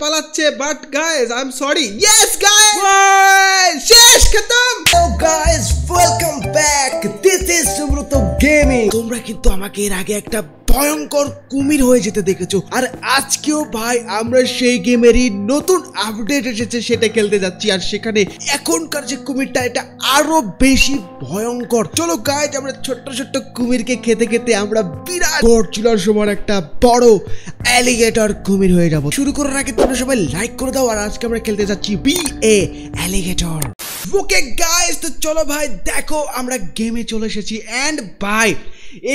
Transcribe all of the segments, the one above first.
পালাচ্ছে but guys I am sorry yes guys শেষ খতম oh guys welcome back this is gaming তোমরা কিন্তু আমাকে এর আগে একটা ভয়ঙ্কর কুমির হয়ে যেতে দেখেছো আর আজকেও ভাই আমরা সেই গেমেরই নতুন আপডেট এসেছে সেটা খেলতে যাচ্ছি আর সেখানে এখনকার যে কুমিরটা এটা আরো বেশি ভয়ঙ্কর চলো গাইজ আমরা ছোট্ট ছোট্ট কুমিরকে খেতে খেতে আমরা বিরাট গড়চিলার সময় একটা বড় অ্যালিগেটর কুমির হয়ে যাব শুরু করার আগে তোমরা সবাই লাইক করে দাও আর আজকে আমরা খেলতে যাচ্ছি be a alligator okay guys তো চলো ভাই দেখো আমরা গেমে চলে এসেছি অ্যান্ড বাই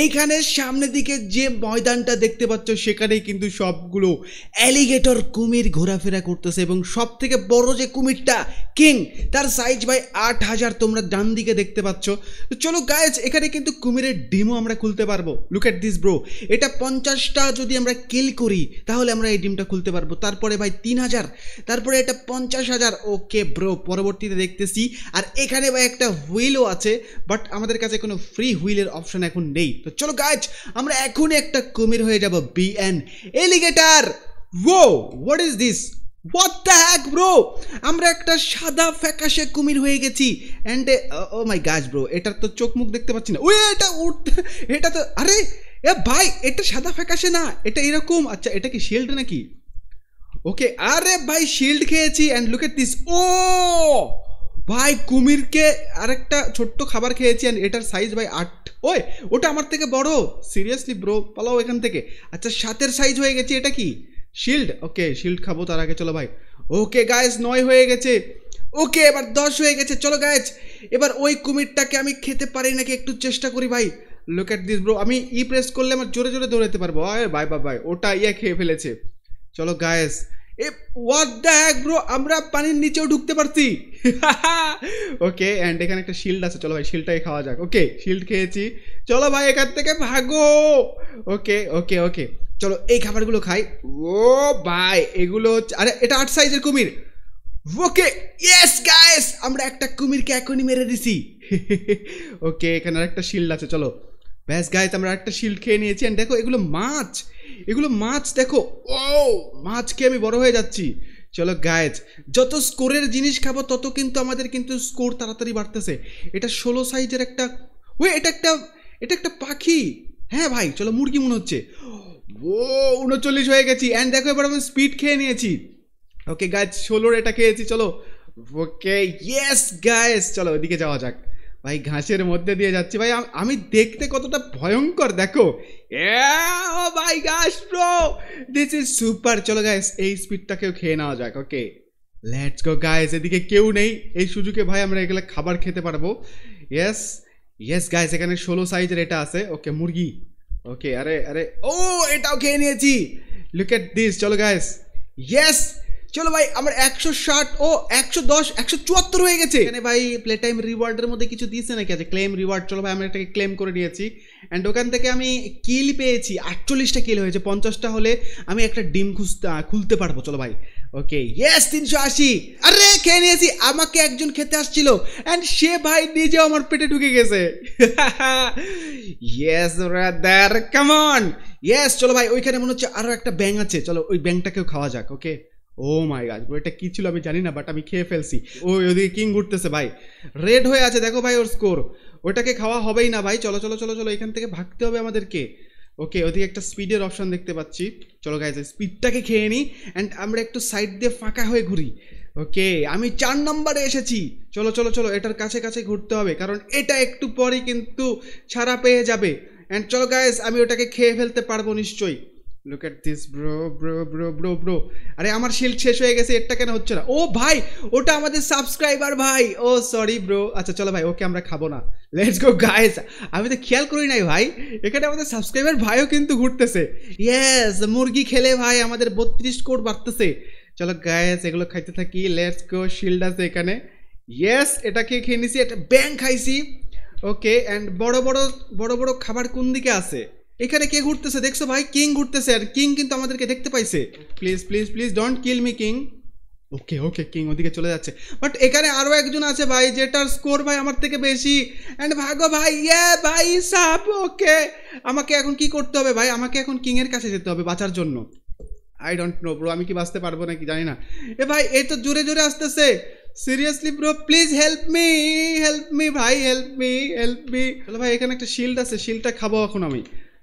এইখানে সামনের দিকে যে ময়দানটা দেখতে পাচ্ছ সেখানেই কিন্তু সবগুলো অ্যালিগেটর কুমির ঘোরাফেরা করতেছে এবং সব থেকে বড় যে কুমিরটা কিং তার সাইজ ভাই আট হাজার তোমরা ডান দিকে দেখতে পাচ্ছ তো চলো গায়েজ এখানে কিন্তু কুমিরের ডিমও আমরা খুলতে পারবো লুক এট দিস ব্রো এটা পঞ্চাশটা যদি আমরা কিল করি তাহলে আমরা এই ডিমটা খুলতে পারবো তারপরে ভাই তিন হাজার তারপরে এটা পঞ্চাশ হাজার ওকে ব্রো পরবর্তীতে দেখতেছি আর এখানে ভাই একটা হুইলও আছে বাট আমাদের কাছে কোনো ফ্রি হুইলের অপশন এখন নেই তো চলো গাছ আমরা এখনই একটা কুমির হয়ে যাব be an alligator oh what is this what the heck bro আমরা একটা সাদা ফ্যাকাশে কুমির হয়ে গেছি অ্যান্ড ও মাই গাছ ব্রো এটার তো চোখ মুখ দেখতে পাচ্ছি না ওই এটা উঠতে এটা তো আরে এ ভাই এটা সাদা ফ্যাকাশে না এটা এরকম আচ্ছা এটা কি শিল্ড নাকি ওকে আরে ভাই শিল্ড খেয়েছি and look at this oh ভাই কুমিরকে আরেকটা ছোট্ট খাবার খেয়েছি অ্যান্ড এটার সাইজ ভাই আট ওই ওটা আমার থেকে বড় সিরিয়াসলি ব্রো পালাও এখান থেকে আচ্ছা সাতের সাইজ হয়ে গেছে এটা কি শিল্ড ওকে শিল্ড খাবো তার আগে চলো ভাই ওকে গায়েস নয় হয়ে গেছে ওকে এবার দশ হয়ে গেছে চলো গায়েস এবার ওই কুমিরটাকে আমি খেতে পারি নাকি একটু চেষ্টা করি ভাই লুক অ্যাট দিস ব্রো আমি ই e প্রেস করলে আমার জোরে জোরে দৌড়াতে পারবো ভাই বাই বাই বাই ওটা ইয়ে খেয়ে ফেলেছে চলো গায়েস ব্রো আমরা পানির নিচেও ঢুকতে পারছি ওকে অ্যান্ড এখানে একটা শিল্ড আছে চলো ভাই শিল্ডটাই খাওয়া যাক ওকে শিল্ড খেয়েছি চলো ভাই এখান থেকে ভাগো ওকে ওকে ওকে চলো এই খাবারগুলো খাই ও ভাই এগুলো হচ্ছে আরে এটা আট সাইজের কুমির ওকে ইয়েস গাইস আমরা একটা কুমিরকে এখনই মেরে দিছি ওকে এখানে আর একটা শিল্ড আছে চলো ব্যাস গায়ে আমরা একটা শিল্ড খেয়ে নিয়েছি অ্যান্ড দেখো এগুলো মাছ এগুলো মাছ দেখো ও মাছ খেয়ে আমি বড় হয়ে যাচ্ছি চলো গায়েজ যত স্কোরের জিনিস খাবো তত কিন্তু আমাদের কিন্তু স্কোর তাড়াতাড়ি বাড়তেছে এটা ষোলো সাইজের একটা ও এটা একটা এটা একটা পাখি হ্যাঁ ভাই চলো মুরগি মনে হচ্ছে ও উনচল্লিশ হয়ে গেছি অ্যান্ড দেখো এবার আমি স্পিড খেয়ে নিয়েছি ওকে গায়েজ ষোলোর এটা খেয়েছি চলো ওকে ইয়েস গায়েস চলো এদিকে যাওয়া যাক ভাই ঘাসের মধ্যে দিয়ে যাচ্ছে ভাই আমি দেখতে কতটা ভয়ঙ্কর দেখো ও ভাই ঘাস প্রো দিস ইজ সুপার চলো গাইস এই স্পিডটা কেউ খেয়ে নেওয়া যাক ওকে লেটস গো গাইস এদিকে কেউ নেই এই সুযোগে ভাই আমরা এগুলো খাবার খেতে পারবো ইয়েস ইয়েস গাইস এখানে ষোলো সাইজের এটা আছে ওকে মুরগি ওকে আরে আরে ও এটাও খেয়ে নিয়েছি লুক এট দিস চলো গাইস ইয়েস চলো ভাই আমার একশো ষাট ও একশো দশ একশো চুয়াত্তর হয়ে গেছে এখানে ভাই প্লে টাইম রিওয়ার্ডের মধ্যে কিছু দিয়েছে নাকি আছে ক্লেম রিওয়ার্ড চলো ভাই আমি এটাকে ক্লেম করে নিয়েছি অ্যান্ড ওখান থেকে আমি কিল পেয়েছি আটচল্লিশটা কিল হয়েছে পঞ্চাশটা হলে আমি একটা ডিম খুঁজতে খুলতে পারবো চলো ভাই ওকে ইয়েস তিনশো আশি আরে খেয়ে নিয়েছি আমাকে একজন খেতে আসছিল অ্যান্ড সে ভাই নিজেও আমার পেটে ঢুকে গেছে ইয়েস কেমন ইয়েস চলো ভাই ওইখানে মনে হচ্ছে আরও একটা ব্যাং আছে চলো ওই ব্যাংটাকেও খাওয়া যাক ওকে ও মাই গাছ এটা কি ছিল আমি জানি না বাট আমি খেয়ে ফেলছি ও ওদিকে কিং ঘুরতেছে ভাই রেড হয়ে আছে দেখো ভাই ওর স্কোর ওটাকে খাওয়া হবেই না ভাই চলো চলো চলো চলো এখান থেকে ভাগতে হবে আমাদেরকে ওকে ওদিকে একটা স্পিডের অপশান দেখতে পাচ্ছি চলো গাইজ স্পিডটাকে খেয়ে নিই অ্যান্ড আমরা একটু সাইড দিয়ে ফাঁকা হয়ে ঘুরি ওকে আমি চার নম্বরে এসেছি চলো চলো চলো এটার কাছে কাছে ঘুরতে হবে কারণ এটা একটু পরই কিন্তু ছাড়া পেয়ে যাবে অ্যান্ড চলো গাইজ আমি ওটাকে খেয়ে ফেলতে পারবো নিশ্চয়ই look at this bro bro bro bro bro আরে আমার শিল্ড শেষ হয়ে গেছে এরটা কেন হচ্ছে না ও ভাই ওটা আমাদের সাবস্ক্রাইবার ভাই ও সরি ব্রো আচ্ছা চলো ভাই ওকে আমরা খাবো না লেটস গো গাইস আমি তো খেয়াল করি নাই ভাই এখানে আমাদের সাবস্ক্রাইবার ভাইও কিন্তু ঘুরতেছে ইয়েস মুরগি খেলে ভাই আমাদের বত্রিশ কোট বাড়তেছে চলো গায়েস এগুলো খাইতে থাকি লেটস গো শিল্ড আছে এখানে ইয়েস এটাকে খেয়ে নিছি এটা ব্যাং খাইছি ওকে অ্যান্ড বড় বড় বড় বড় খাবার কোন দিকে আছে এখানে কে ঘুরতেছে দেখছো ভাই কিং ঘুরতেছে আর কিং কিন্তু আমাদেরকে দেখতে পাইছে please please please don't kill me king okay okay king ওদিকে চলে যাচ্ছে বাট এখানে আরও একজন আছে ভাই যেটার স্কোর ভাই আমার থেকে বেশি অ্যান্ড ভাগো ভাই ইয়ে ভাই সাপ ওকে আমাকে এখন কি করতে হবে ভাই আমাকে এখন কিংয়ের কাছে যেতে হবে বাঁচার জন্য আই ডোন্ট নো ব্রো আমি কি বাঁচতে পারবো নাকি জানি না এ ভাই এ তো জোরে জোরে আসতেছে seriously bro please help me help me ভাই হেল্প মি হেল্প মি চলো ভাই এখানে একটা শিল্ড আছে শিল্ডটা খাবো এখন আমি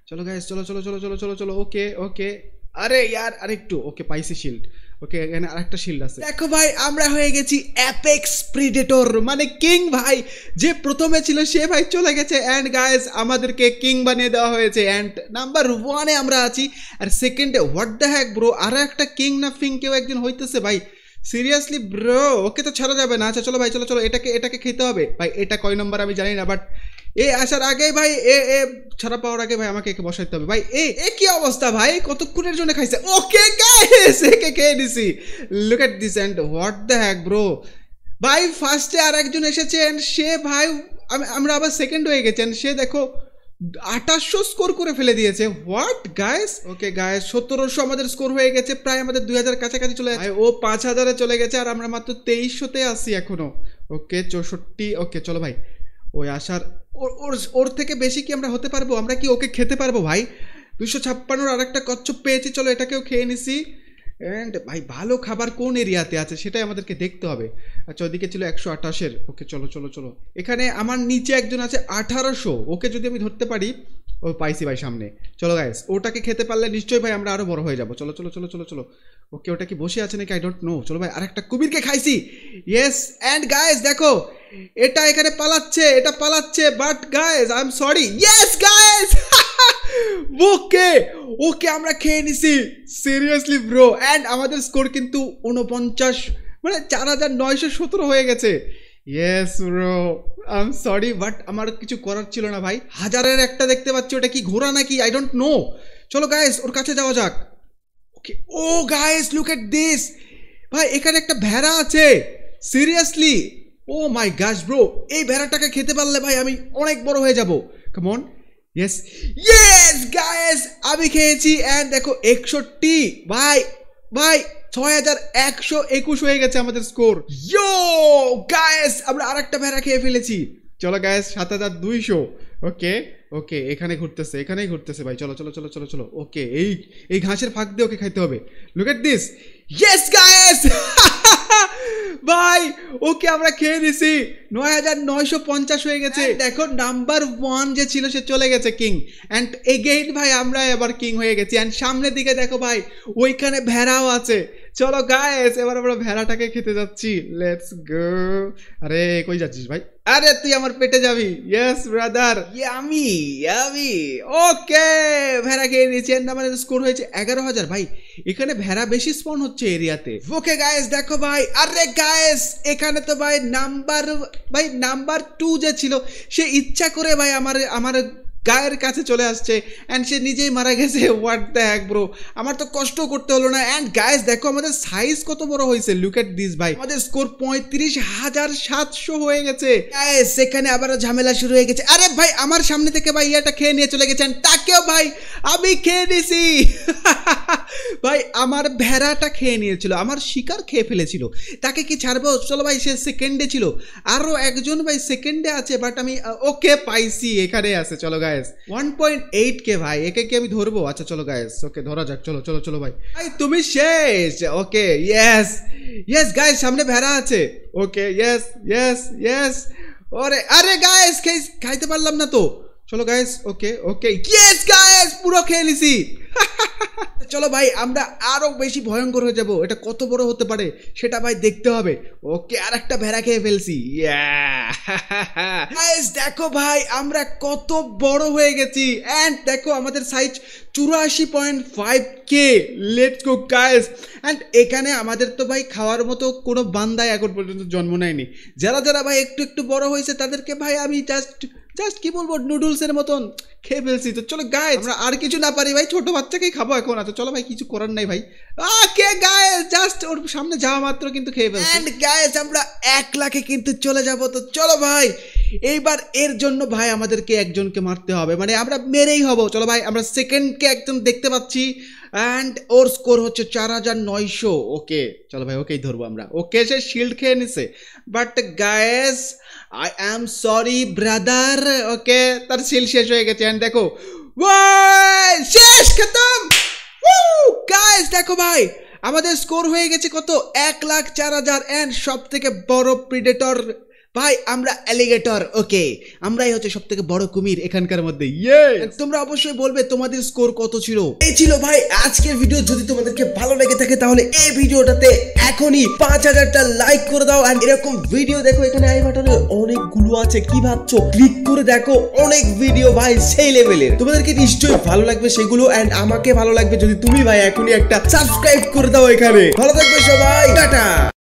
চলো গাইস চলো চলো চলো চলো চলো চলো ওকে ওকে আরে ইয়ার আরেকটু ওকে পাইসি শিল্ড ওকে এখানে আরেকটা শিল্ড আছে দেখো ভাই আমরা হয়ে গেছি অ্যাপেক্স প্রিডেটর মানে কিং ভাই যে প্রথমে ছিল সে ভাই চলে গেছে অ্যান্ড গাইস আমাদেরকে কিং বানিয়ে দেওয়া হয়েছে অ্যান্ড নাম্বার ওয়ানে আমরা আছি আর সেকেন্ডে হোয়াট দ্য হ্যাক ব্রো আরও একটা কিং না ফিং কেউ একজন হইতেছে ভাই সিরিয়াসলি ব্রো ওকে তো ছাড়া যাবে না আচ্ছা চলো ভাই চলো চলো এটাকে এটাকে খেতে হবে ভাই এটা কয় নম্বর আমি জানি না বাট এ আসার আগে ভাই এ এ ছাড়া পাওয়ার আগে ভাই আমাকে একে বসাইতে হবে ভাই এ এ কি অবস্থা ভাই কতক্ষণের জন্য খাইছে ওকে গাইস একে খেয়ে দিছি look at this and what the heck bro ভাই ফার্স্টে আর একজন এসেছেন সে ভাই আমরা আবার সেকেন্ড হয়ে গেছেন সে দেখো আঠাশশো স্কোর করে ফেলে দিয়েছে হোয়াট গায়েস ওকে গায়েস সতেরোশো আমাদের স্কোর হয়ে গেছে প্রায় আমাদের দুই হাজার কাছাকাছি চলে যায় ও পাঁচ হাজারে চলে গেছে আর আমরা মাত্র তেইশশোতে আসি এখনো ওকে চৌষট্টি ওকে চলো ভাই ওই আসার ওর ওর থেকে বেশি কি আমরা হতে পারবো আমরা কি ওকে খেতে পারবো ভাই দুশো ছাপ্পান্নর আর একটা কচ্ছপ পেয়েছি চলো এটাকেও খেয়ে নিছি অ্যান্ড ভাই ভালো খাবার কোন এরিয়াতে আছে সেটাই আমাদেরকে দেখতে হবে আচ্ছা ওদিকে ছিল একশো আঠাশের ওকে চলো চলো চলো এখানে আমার নিচে একজন আছে আঠারোশো ওকে যদি আমি ধরতে পারি ও পাইছি ভাই সামনে চলো গাইস ওটাকে খেতে পারলে নিশ্চয়ই ভাই আমরা আরও বড় হয়ে যাবো চলো চলো চলো চলো চলো ওকে ওটা কি বসে আছে নাকি আই ডোন্ট নো চলো ভাই আর একটা কুমিরকে খাইছি ইয়েস অ্যান্ড গায়েস দেখো এটা এখানে পালাচ্ছে এটা পালাচ্ছে but guys I am sorry yes guys okay okay আমরা খেয়ে নিছি সিরিয়াসলি ব্রো অ্যান্ড আমাদের স্কোর কিন্তু উনপঞ্চাশ মানে চার হাজার নয়শো সতেরো হয়ে গেছে yes bro I am sorry but আমার কিছু করার ছিল না ভাই হাজারের একটা দেখতে পাচ্ছি ওটা কি ঘোরা নাকি আই ডোন্ট নো চলো গায়েস ওর কাছে যাওয়া যাক ওকে ও গায়েস লুক এট দিস ভাই এখানে একটা ভেড়া আছে সিরিয়াসলি ও মাই গাছ ব্রো এই ভেড়াটাকে খেতে পারলে ভাই আমি অনেক বড় হয়ে যাব কেমন ইয়েস ইয়েস গায়েস আমি খেয়েছি অ্যান্ড দেখো একষট্টি ভাই ভাই ছয় হাজার একশো একুশ হয়ে গেছে আমাদের স্কোর ইয়ো গায়েস আমরা আর একটা ভেড়া খেয়ে ফেলেছি চলো গায়েস সাত হাজার দুইশো ওকে ওকে এখানে ঘুরতেছে এখানেই ঘুরতেছে ভাই চলো চলো চলো চলো চলো ওকে এই এই ঘাসের ফাঁক দিয়ে ওকে খাইতে হবে look at this yes guys ভাই ওকে আমরা খেয়ে নিছি নয় হাজার নয়শো পঞ্চাশ হয়ে গেছে হ্যাঁ। দেখো নাম্বার ওয়ান যে ছিল সে চলে গেছে কিং অ্যান্ড এগেইন ভাই আমরা এবার কিং হয়ে গেছি অ্যান্ড সামনের দিকে দেখো ভাই ওইখানে ভেড়াও আছে চলো গায়েস এবার আমরা ভেড়াটাকে খেতে যাচ্ছি লেটস গো আরে কই যাচ্ছিস ভাই আরে তুই আমার পেটে যাবি ইয়েস ব্রাদার আমি আমি ওকে ভেড়া খেয়ে নিয়েছি মানে স্কোর হয়েছে এগারো হাজার ভাই এখানে ভেড়া বেশি স্পন হচ্ছে এরিয়াতে ওকে গায়েস দেখো ভাই আরে গায়েস এখানে তো ভাই নাম্বার ভাই নাম্বার টু যে ছিল সে ইচ্ছা করে ভাই আমার আমার গায়ের কাছে চলে আসছে অ্যান্ড সে নিজেই মারা গেছে হোয়াট দ্য হ্যাক ব্রো আমার তো কষ্ট করতে হলো না অ্যান্ড গায়েস দেখো আমাদের সাইজ কত বড় হয়েছে লুক এট দিস ভাই আমাদের স্কোর পঁয়ত্রিশ হাজার সাতশো হয়ে গেছে সেখানে আবার ঝামেলা শুরু হয়ে গেছে আরে ভাই আমার সামনে থেকে ভাই ইয়াটা খেয়ে নিয়ে চলে গেছেন তাকেও ভাই আমি খেয়ে নিছি ভাই আমার ভেড়াটা খেয়ে নিয়েছিল আমার শিকার খেয়ে ফেলেছিল তাকে কি ছাড়বো চলো ভাই সে সেকেন্ডে ছিল আরও একজন ভাই সেকেন্ডে আছে বাট আমি ওকে পাইছি এখানে আছে চলো guys one point eight K ভাই একে কি আমি ধরবো আচ্ছা চলো গায়েস ওকে ধরা যাক চলো চলো চলো ভাই ভাই তুমি শেষ ওকে ইয়েস ইয়েস গায়েস সামনে ভেড়া আছে ওকে ইয়েস ইয়েস ইয়েস ওরে আরে গায়েস খাইতে পারলাম না তো চলো guys okay okay yes guys পুরো খেয়ে নিছি চলো ভাই আমরা আরও বেশি ভয়ঙ্কর হয়ে যাব এটা কত বড় হতে পারে সেটা ভাই দেখতে হবে ওকে আর একটা ভেড়া খেয়ে ফেলছি দেখো ভাই আমরা কত বড় হয়ে গেছি অ্যান্ড দেখো আমাদের সাইজ চুরাশি point five K let's go guys and এখানে আমাদের তো ভাই খাওয়ার মতো কোনো বান্দায় এখন পর্যন্ত জন্ম নেয়নি যারা যারা ভাই একটু একটু বড় হয়েছে তাদেরকে ভাই আমি জাস্ট জাস্ট কি বলবো নুডলস এর মতন খেয়ে ফেলছি তো চলো গায়ে আমরা আর কিছু না পারি ভাই ছোট বাচ্চাকেই খাবো এখন আছে আচ্ছা, চলো ভাই কিছু করার নাই ভাই কে গায়ে জাস্ট ওর সামনে যাওয়া মাত্র কিন্তু খেয়ে ফেলছি অ্যান্ড গায়েস আমরা এক লাখে কিন্তু চলে যাব তো চলো ভাই এইবার এর জন্য ভাই আমাদেরকে একজনকে মারতে হবে মানে আমরা মেরেই হব চলো ভাই আমরা সেকেন্ডকে একদম দেখতে পাচ্ছি অ্যান্ড ওর স্কোর হচ্ছে চার হাজার নয়শো ওকে চলো ভাই ওকেই ধরবো আমরা ওকে সে শিল্ড খেয়ে নিছে but guys I am sorry brother okay তার শিল্ড শেষ হয়ে গেছে অ্যান্ড দেখো শেষ খেতাম গায়েস দেখো ভাই আমাদের স্কোর হয়ে গেছে কত এক লাখ চার হাজার অ্যান্ড সব থেকে বড় প্রিডেটর ভাই আমরা অ্যালিগেটর ওকে আমরাই হচ্ছে সব থেকে বড় কুমির এখানকার মধ্যে তোমরা অবশ্যই বলবে তোমাদের স্কোর কত ছিল এই ছিল ভাই আজকের ভিডিও যদি তোমাদেরকে ভালো লেগে থাকে তাহলে এই ভিডিওটাতে এখনই পাঁচ হাজারটা লাইক করে দাও আর এরকম ভিডিও দেখো এখানে আই বাটনের অনেকগুলো আছে কি ভাবছো ক্লিক করে দেখো অনেক ভিডিও ভাই সেই লেভেলের তোমাদেরকে নিশ্চয়ই ভালো লাগবে সেগুলো এন্ড আমাকে ভালো লাগবে যদি তুমি ভাই এখনই একটা সাবস্ক্রাইব করে দাও এখানে ভালো থাকবে সবাই টাটা